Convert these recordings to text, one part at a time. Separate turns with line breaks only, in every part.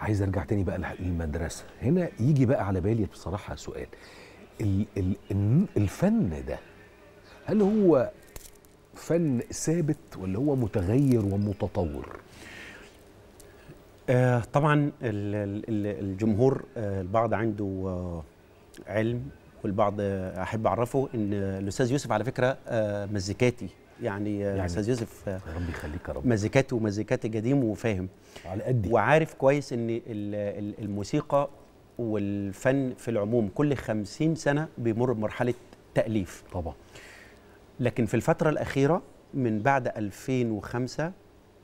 عايز ارجع تاني بقى للمدرسه هنا يجي بقى على بالي بصراحه سؤال ال ال الفن ده هل هو فن ثابت ولا هو متغير ومتطور آه طبعا الجمهور آه البعض عنده آه علم والبعض احب اعرفه ان الاستاذ يوسف على فكره آه، مزيكاتي يعني, يعني استاذ يوسف آه، ربي يخليك يا رب مزيكات ومزيكات قديم وفاهم على قد وعارف كويس ان الموسيقى والفن في العموم كل خمسين سنه بيمر بمرحله تاليف طبعا لكن في الفتره الاخيره من بعد 2005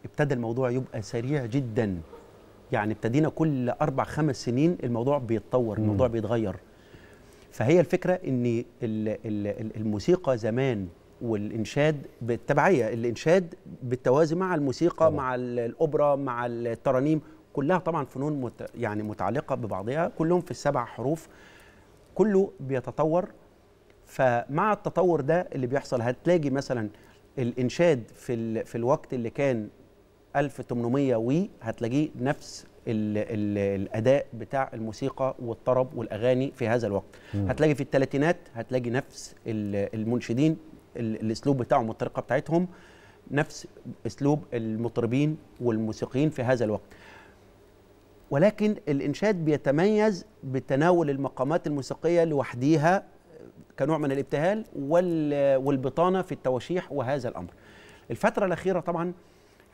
ابتدى الموضوع يبقى سريع جدا يعني ابتدينا كل اربع خمس سنين الموضوع بيتطور الموضوع بيتغير فهي الفكره ان الموسيقى زمان والانشاد بالتبعيه الانشاد بالتوازي مع الموسيقى طبعا. مع الاوبرا مع الترانيم كلها طبعا فنون مت يعني متعلقه ببعضها كلهم في السبع حروف كله بيتطور فمع التطور ده اللي بيحصل هتلاقي مثلا الانشاد في ال... في الوقت اللي كان 1800 وي هتلاقيه نفس ال ال الاداء بتاع الموسيقى والطرب والاغاني في هذا الوقت مم. هتلاقي في الثلاثينات هتلاقي نفس المنشدين الاسلوب بتاعهم والطريقه بتاعتهم نفس اسلوب المطربين والموسيقيين في هذا الوقت ولكن الانشاد بيتميز بتناول المقامات الموسيقيه لوحديها كنوع من الابتهال والبطانه في التواشيح وهذا الامر الفتره الاخيره طبعا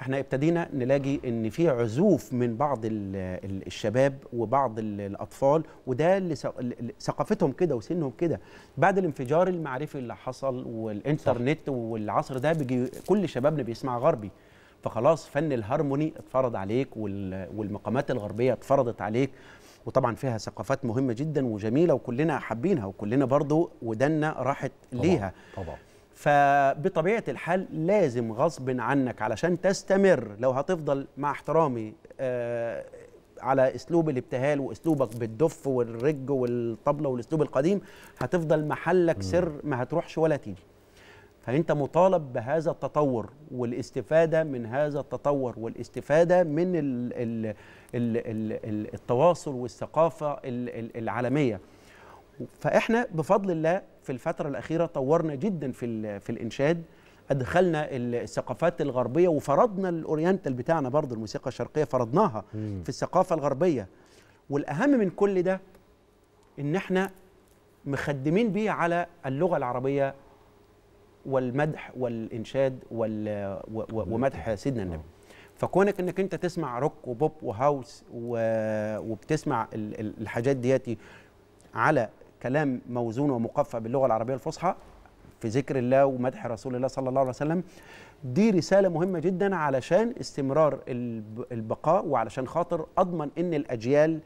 احنا ابتدينا نلاقي ان في عزوف من بعض الشباب وبعض الاطفال وده اللي ثقافتهم كده وسنهم كده بعد الانفجار المعرفي اللي حصل والانترنت صح. والعصر ده بيجي كل شبابنا بيسمع غربي فخلاص فن الهارموني اتفرض عليك والمقامات الغربيه اتفرضت عليك وطبعا فيها ثقافات مهمه جدا وجميله وكلنا حابينها وكلنا برضو ودنا راحت ليها طبعا. طبعا. فبطبيعه الحال لازم غصب عنك علشان تستمر لو هتفضل مع احترامي آه، على اسلوب الابتهال واسلوبك بالدف والرج والطبله والاسلوب القديم هتفضل محلك سر ما هتروحش ولا تيجي فانت مطالب بهذا التطور والاستفاده من هذا التطور والاستفاده من الـ الـ الـ الـ التواصل والثقافه العالميه فاحنا بفضل الله في الفتره الاخيره طورنا جدا في في الانشاد ادخلنا الثقافات الغربيه وفرضنا الاورينتال بتاعنا برضه الموسيقى الشرقيه فرضناها في الثقافه الغربيه والاهم من كل ده ان احنا مخدمين بيه على اللغه العربيه والمدح والانشاد وال ومدح سيدنا النبي آه. فكونك انك انت تسمع روك وبوب وهاوس وبتسمع الحاجات دياتي على كلام موزون ومقفى باللغه العربيه الفصحى في ذكر الله ومدح رسول الله صلى الله عليه وسلم دي رساله مهمه جدا علشان استمرار البقاء وعلشان خاطر اضمن ان الاجيال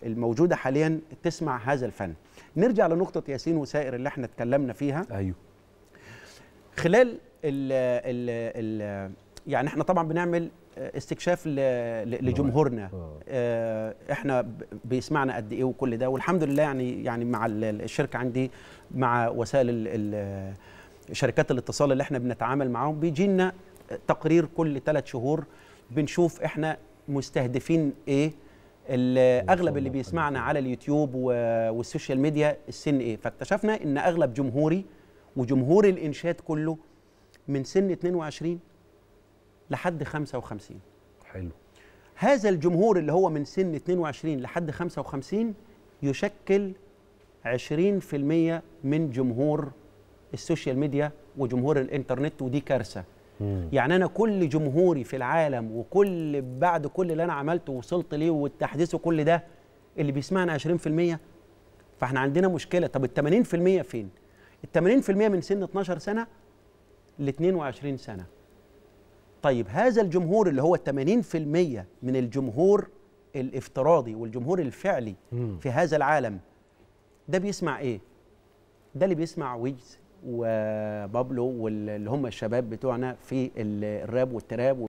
الموجوده حاليا تسمع هذا الفن نرجع لنقطه ياسين وسائر اللي احنا اتكلمنا فيها ايوه خلال ال ال يعني احنا طبعا بنعمل استكشاف لجمهورنا آه. آه، احنا بيسمعنا قد ايه وكل ده والحمد لله يعني يعني مع الشركه عندي مع وسائل شركات الاتصال اللي احنا بنتعامل معاهم بيجي لنا تقرير كل ثلاث شهور بنشوف احنا مستهدفين ايه اغلب اللي بيسمعنا طيب. على اليوتيوب والسوشيال ميديا السن ايه فاكتشفنا ان اغلب جمهوري وجمهور الانشاد كله من سن 22 لحد 55 حلو هذا الجمهور اللي هو من سن 22 لحد 55 يشكل 20% من جمهور السوشيال ميديا وجمهور الانترنت ودي كارثه يعني انا كل جمهوري في العالم وكل بعد كل اللي انا عملته ووصلت ليه والتحديث وكل ده اللي بيسمعنا 20% فاحنا عندنا مشكله طب ال 80% فين ال 80% من سن 12 سنه ل 22 سنه طيب هذا الجمهور اللي هو 80% من الجمهور الافتراضي والجمهور الفعلي مم. في هذا العالم ده بيسمع ايه ده اللي بيسمع ويجز وبابلو واللي هم الشباب بتوعنا في الراب والتراب